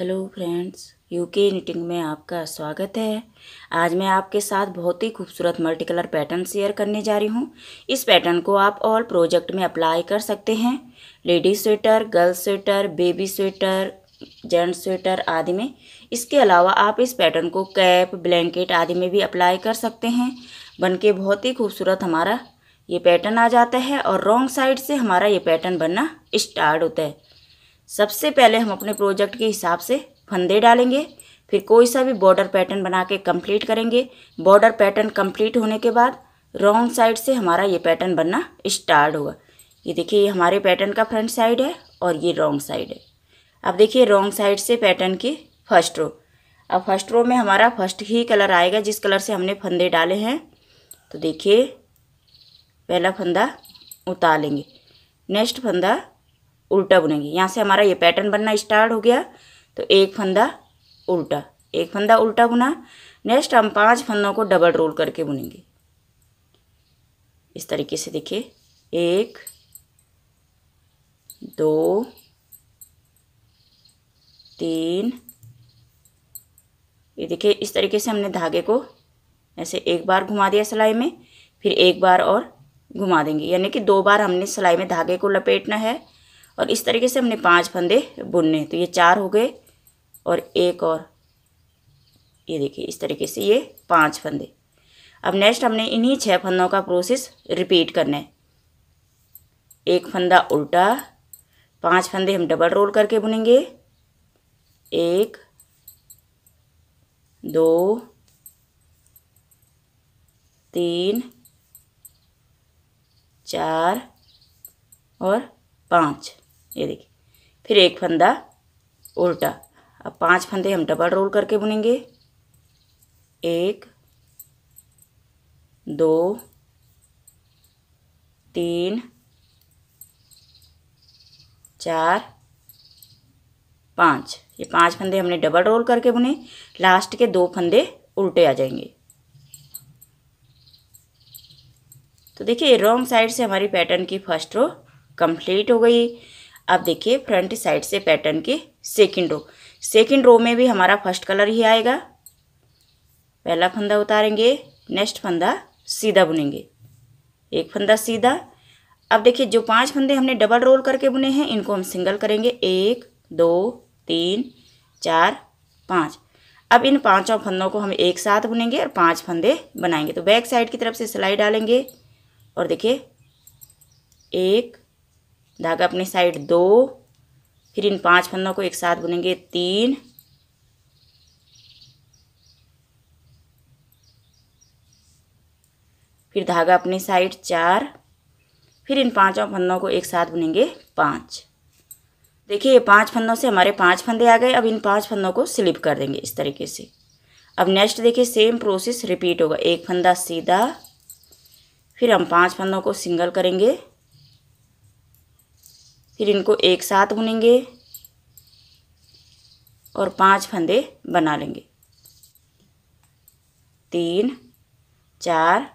hello friends UK knitting में आपका स्वागत है आज मैं आपके साथ बहुत ही खूबसूरत मल्टी कलर पैटर्न शेयर करने जा रही हूँ इस पैटर्न को आप ऑल प्रोजेक्ट में अप्लाई कर सकते हैं ladies sweater girl sweater baby sweater gents sweater आदि में इसके अलावा आप इस पैटर्न को कैप ब्लैंकेट आदि में भी अप्लाई कर सकते हैं बन के बहुत ही खूबसूरत हमारा ये पैटर्न आ जाता है और रॉन्ग साइड से हमारा ये पैटर्न बनना स्टार्ट होता है सबसे पहले हम अपने प्रोजेक्ट के हिसाब से फंदे डालेंगे फिर कोई सा भी बॉर्डर पैटर्न बना के कम्प्लीट करेंगे बॉर्डर पैटर्न कम्प्लीट होने के बाद रॉन्ग साइड से हमारा ये पैटर्न बनना स्टार्ट होगा ये देखिए ये हमारे पैटर्न का फ्रंट साइड है और ये रॉन्ग साइड है अब देखिए रॉन्ग साइड से पैटर्न की फर्स्ट रो अब फर्स्ट रो में हमारा फर्स्ट ही कलर आएगा जिस कलर से हमने फंदे डाले हैं तो देखिए पहला फंदा उतार लेंगे नेक्स्ट फंदा उल्टा बुनेंगे यहाँ से हमारा ये पैटर्न बनना स्टार्ट हो गया तो एक फंदा उल्टा एक फंदा उल्टा बुना नेक्स्ट हम पांच फंदों को डबल रोल करके बुनेंगे इस तरीके से देखिए एक दो तीन ये देखिए इस तरीके से हमने धागे को ऐसे एक बार घुमा दिया सिलाई में फिर एक बार और घुमा देंगे यानी कि दो बार हमने सिलाई में धागे को लपेटना है और इस तरीके से हमने पांच फंदे बुनने तो ये चार हो गए और एक और ये देखिए इस तरीके से ये पांच फंदे अब नेक्स्ट हमने इन्हीं छह फंदों का प्रोसेस रिपीट करना है एक फंदा उल्टा पांच फंदे हम डबल रोल करके बुनेंगे एक दो तीन चार और पाँच ये देखिए फिर एक फंदा उल्टा अब पांच फंदे हम डबल रोल करके बुनेंगे एक दो तीन चार पाँच ये पांच फंदे हमने डबल रोल करके बुने लास्ट के दो फंदे उल्टे आ जाएंगे तो देखिए रॉन्ग साइड से हमारी पैटर्न की फर्स्ट रो कंप्लीट हो गई अब देखिए फ्रंट साइड से पैटर्न के सेकंड रो सेकंड रो में भी हमारा फर्स्ट कलर ही आएगा पहला फंदा उतारेंगे नेक्स्ट फंदा सीधा बुनेंगे एक फंदा सीधा अब देखिए जो पांच फंदे हमने डबल रोल करके बुने हैं इनको हम सिंगल करेंगे एक दो तीन चार पाँच अब इन पांचों फंदों को हम एक साथ बुनेंगे और पांच फंदे बनाएंगे तो बैक साइड की तरफ से सिलाई डालेंगे और देखिए एक धागा अपने साइड दो फिर इन पांच फंदों को एक साथ बुनेंगे तीन फिर धागा अपनी साइड चार फिर इन पांचों फंदों को एक साथ बुनेंगे पांच देखिए ये पांच फंदों से हमारे पांच फंदे आ गए अब इन पांच फंदों को स्लिप कर देंगे इस तरीके से अब नेक्स्ट देखिए सेम प्रोसेस रिपीट होगा एक फंदा सीधा फिर हम पांच फंदों को सिंगल करेंगे फिर इनको एक साथ भुनेंगे और पांच फंदे बना लेंगे तीन चार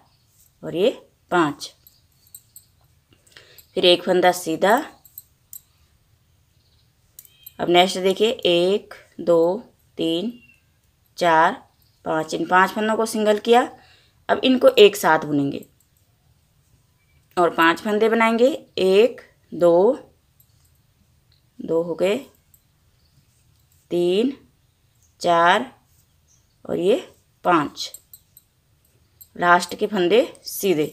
और ये पांच फिर एक फंदा सीधा अब नेक्स्ट देखिए एक दो तीन चार पाँच इन पांच फंदों को सिंगल किया अब इनको एक साथ बुनेंगे और पांच फंदे बनाएंगे एक दो दो हो गए तीन चार और ये पाँच लास्ट के फंदे सीधे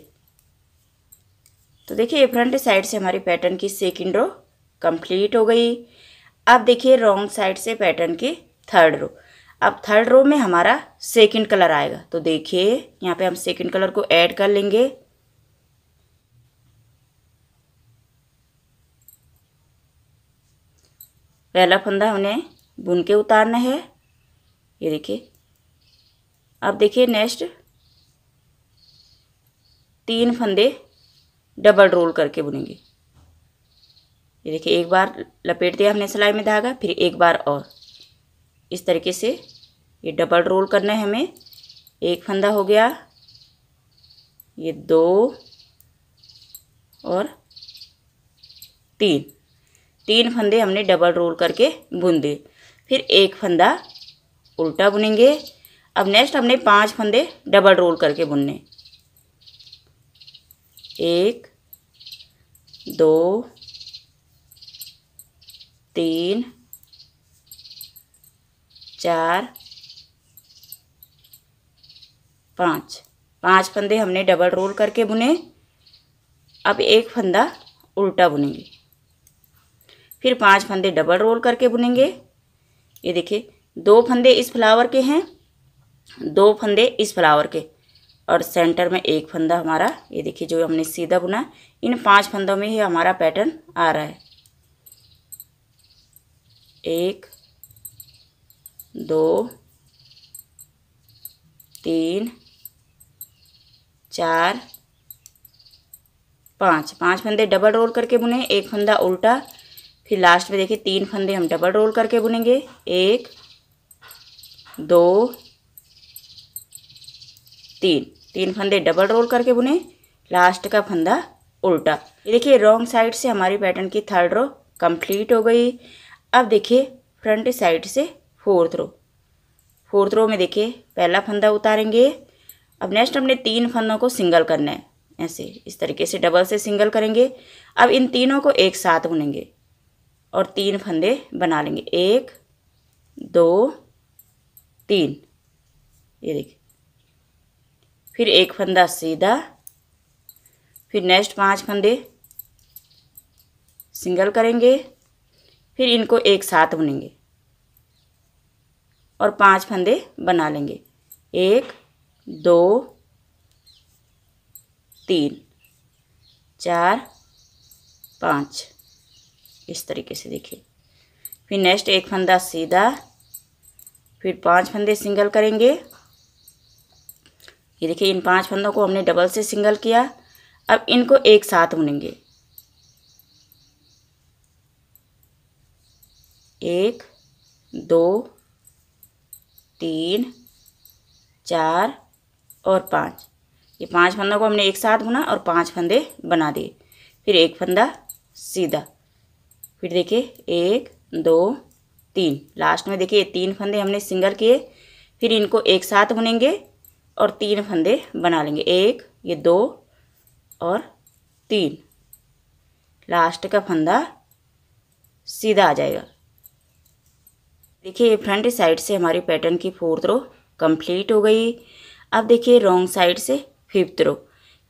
तो देखिए ये फ्रंट साइड से हमारी पैटर्न की सेकेंड रो कंप्लीट हो गई अब देखिए रॉन्ग साइड से पैटर्न की थर्ड रो अब थर्ड रो में हमारा सेकंड कलर आएगा तो देखिए यहाँ पे हम सेकंड कलर को ऐड कर लेंगे पहला फंदा हमने बुन के उतारना है ये देखिए अब देखिए नेक्स्ट तीन फंदे डबल रोल करके बुनेंगे ये देखिए एक बार लपेट दिया हमने सिलाई में धागा फिर एक बार और इस तरीके से ये डबल रोल करना है हमें एक फंदा हो गया ये दो और तीन तीन फंदे हमने डबल रोल करके बुन फिर एक फंदा उल्टा बुनेंगे अब नेक्स्ट हमने पांच फंदे डबल रोल करके बुनने एक दो तीन चार पाँच पांच फंदे हमने डबल रोल करके बुने अब एक फंदा उल्टा बुनेंगे फिर पांच फंदे डबल रोल करके बुनेंगे ये देखिए दो फंदे इस फ्लावर के हैं दो फंदे इस फ्लावर के और सेंटर में एक फंदा हमारा ये देखिए जो हमने सीधा बुना इन पांच फंदों में ही हमारा पैटर्न आ रहा है एक दो तीन चार पाँच पाँच फंदे डबल रोल करके बुने एक फंदा उल्टा फिर लास्ट में देखिए तीन फंदे हम डबल रोल करके बुनेंगे एक दो तीन तीन फंदे डबल रोल करके बुने लास्ट का फंदा उल्टा ये देखिए रॉन्ग साइड से हमारी पैटर्न की थर्ड रो कंप्लीट हो गई अब देखिए फ्रंट साइड से फोर्थ रो फोर्थ रो में देखिए पहला फंदा उतारेंगे अब नेक्स्ट हमने तीन फंदों को सिंगल करना है ऐसे इस तरीके से डबल से सिंगल करेंगे अब इन तीनों को एक साथ बुनेंगे और तीन फंदे बना लेंगे एक दो तीन ये देखिए फिर एक फंदा सीधा फिर नेक्स्ट पांच फंदे सिंगल करेंगे फिर इनको एक साथ बुनेंगे और पांच फंदे बना लेंगे एक दो तीन चार पाँच इस तरीके से देखिए फिर नेक्स्ट एक फंदा सीधा फिर पांच फंदे सिंगल करेंगे ये देखिए इन पांच फंदों को हमने डबल से सिंगल किया अब इनको एक साथ बुनेंगे एक दो तीन चार और पाँच ये पांच फंदों को हमने एक साथ बुना और पांच फंदे बना दिए फिर एक फंदा सीधा फिर देखिए एक दो तीन लास्ट में देखिए तीन फंदे हमने सिंगल किए फिर इनको एक साथ बुनेंगे और तीन फंदे बना लेंगे एक ये दो और तीन लास्ट का फंदा सीधा आ जाएगा देखिए ये फ्रंट साइड से हमारी पैटर्न की फोर्थ रो कंप्लीट हो गई अब देखिए रॉन्ग साइड से फिफ्थ रो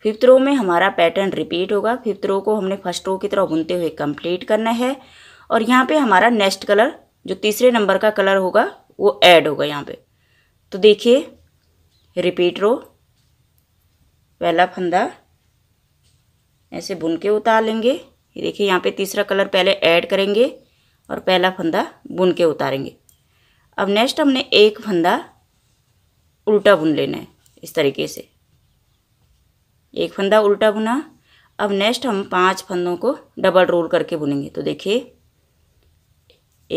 फिफ्थ रो में हमारा पैटर्न रिपीट होगा फिफ्थ रो को हमने फर्स्ट रो की तरह बुनते हुए कंप्लीट करना है और यहाँ पे हमारा नेक्स्ट कलर जो तीसरे नंबर का कलर होगा वो ऐड होगा यहाँ पे तो देखिए रिपीट रो पहला फंदा ऐसे बुन के उतार लेंगे देखिए यहाँ पे तीसरा कलर पहले ऐड करेंगे और पहला फंदा बुन के उतारेंगे अब नेक्स्ट हमने एक फंदा उल्टा बुन लेना है इस तरीके से एक फंदा उल्टा बुना अब नेक्स्ट हम पांच फंदों को डबल रोल करके बुनेंगे तो देखिए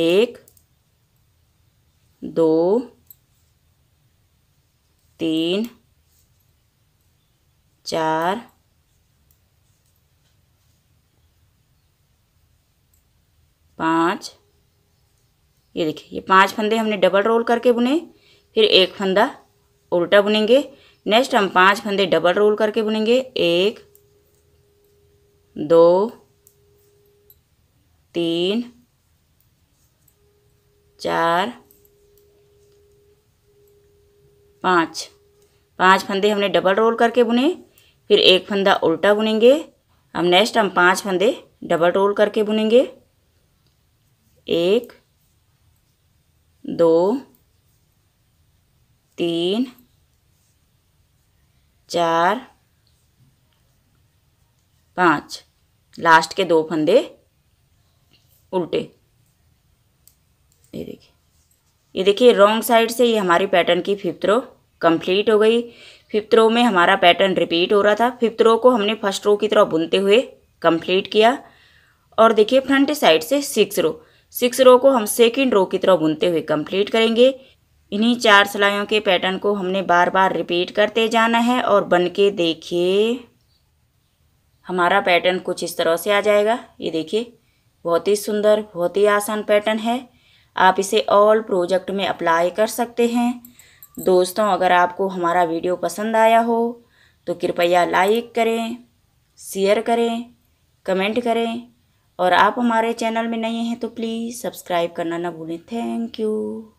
एक दो तीन चार पाँच ये देखिए ये पांच फंदे हमने डबल रोल करके बुने फिर एक फंदा उल्टा बुनेंगे नेक्स्ट हम पांच फंदे डबल रोल करके बुनेंगे एक दो तीन चार पाँच पांच फंदे हमने डबल रोल करके बुने फिर एक फंदा उल्टा बुनेंगे हम नेक्स्ट हम पांच फंदे डबल रोल करके बुनेंगे एक दो तीन चार पाँच लास्ट के दो फंदे उल्टे ये देखिए ये देखिए रॉन्ग साइड से ये हमारी पैटर्न की फिफ्थ रो कंप्लीट हो गई फिफ्थ रो में हमारा पैटर्न रिपीट हो रहा था फिफ्थ रो को हमने फर्स्ट रो की तरह बुनते हुए कंप्लीट किया और देखिए फ्रंट साइड से सिक्स रो सिक्स रो को हम सेकेंड रो की तरह बुनते हुए कंप्लीट करेंगे इन्हीं चार सिलाइयों के पैटर्न को हमने बार बार रिपीट करते जाना है और बन के देखिए हमारा पैटर्न कुछ इस तरह से आ जाएगा ये देखिए बहुत ही सुंदर बहुत ही आसान पैटर्न है आप इसे ऑल प्रोजेक्ट में अप्लाई कर सकते हैं दोस्तों अगर आपको हमारा वीडियो पसंद आया हो तो कृपया लाइक करें शेयर करें कमेंट करें और आप हमारे चैनल में नए हैं तो प्लीज़ सब्सक्राइब करना ना भूलें थैंक यू